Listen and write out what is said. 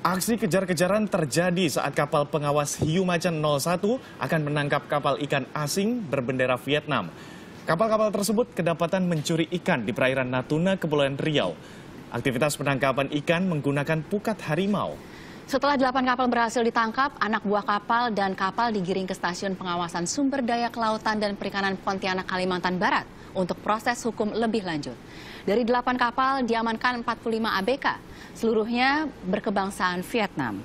Aksi kejar-kejaran terjadi saat kapal pengawas Hiu Macan 01 akan menangkap kapal ikan asing berbendera Vietnam. Kapal-kapal tersebut kedapatan mencuri ikan di perairan Natuna, Kepulauan Riau. Aktivitas penangkapan ikan menggunakan pukat harimau. Setelah delapan kapal berhasil ditangkap, anak buah kapal dan kapal digiring ke stasiun pengawasan sumber daya kelautan dan perikanan Pontianak, Kalimantan Barat untuk proses hukum lebih lanjut. Dari delapan kapal diamankan 45 ABK, seluruhnya berkebangsaan Vietnam.